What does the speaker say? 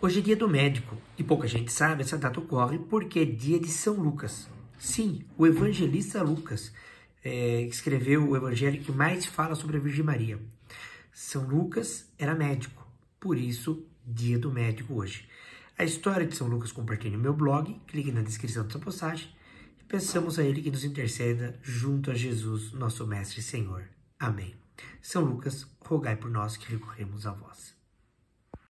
Hoje é dia do médico e pouca gente sabe, essa data ocorre porque é dia de São Lucas. Sim, o evangelista Lucas é, escreveu o evangelho que mais fala sobre a Virgem Maria. São Lucas era médico, por isso, dia do médico hoje. A história de São Lucas compartilho no meu blog, clique na descrição dessa postagem e peçamos a ele que nos interceda junto a Jesus, nosso Mestre e Senhor. Amém. São Lucas, rogai por nós que recorremos a vós.